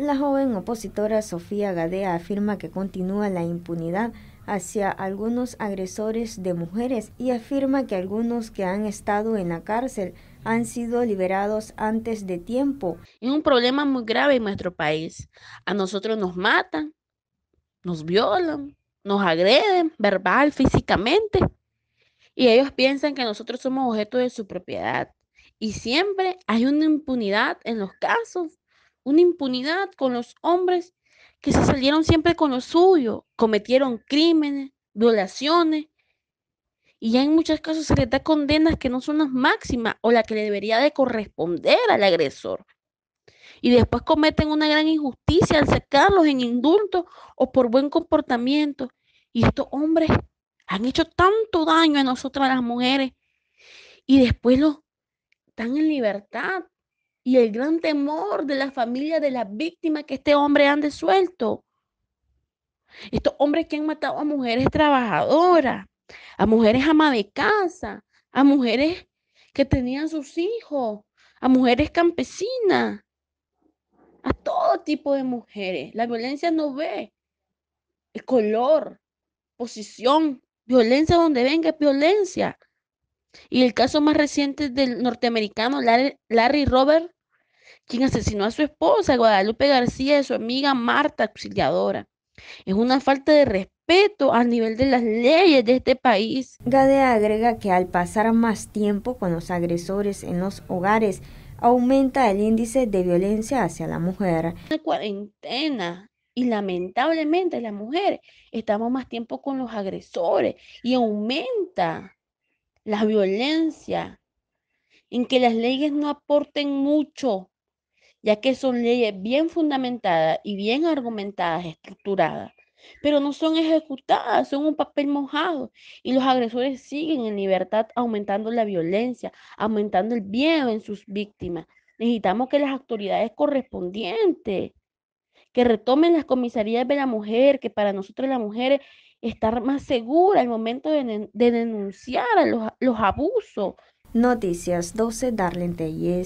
La joven opositora Sofía Gadea afirma que continúa la impunidad hacia algunos agresores de mujeres y afirma que algunos que han estado en la cárcel han sido liberados antes de tiempo. Es un problema muy grave en nuestro país. A nosotros nos matan, nos violan, nos agreden verbal, físicamente. Y ellos piensan que nosotros somos objeto de su propiedad. Y siempre hay una impunidad en los casos una impunidad con los hombres que se salieron siempre con lo suyo, cometieron crímenes, violaciones, y ya en muchos casos se les da condenas que no son las máximas o la que le debería de corresponder al agresor. Y después cometen una gran injusticia al sacarlos en indulto o por buen comportamiento. Y estos hombres han hecho tanto daño a nosotras las mujeres y después los están en libertad y el gran temor de la familia de las víctimas que este hombre han desuelto. Estos hombres que han matado a mujeres trabajadoras, a mujeres ama de casa, a mujeres que tenían sus hijos, a mujeres campesinas, a todo tipo de mujeres. La violencia no ve el color, posición, violencia donde venga es violencia. Y el caso más reciente del norteamericano Larry, Robert, quien asesinó a su esposa, Guadalupe García, y a su amiga Marta, auxiliadora. Es una falta de respeto a nivel de las leyes de este país. Gade agrega que al pasar más tiempo con los agresores en los hogares, aumenta el índice de violencia hacia la mujer. La cuarentena y lamentablemente las mujeres estamos más tiempo con los agresores y aumenta la violencia, en que las leyes no aporten mucho, ya que son leyes bien fundamentadas y bien argumentadas, estructuradas, pero no son ejecutadas, son un papel mojado y los agresores siguen en libertad aumentando la violencia, aumentando el miedo en sus víctimas. Necesitamos que las autoridades correspondientes que retomen las comisarías de la mujer, que para nosotros las mujeres estar más segura al momento de, denunciar los, los abusos. Noticias 12 Darlene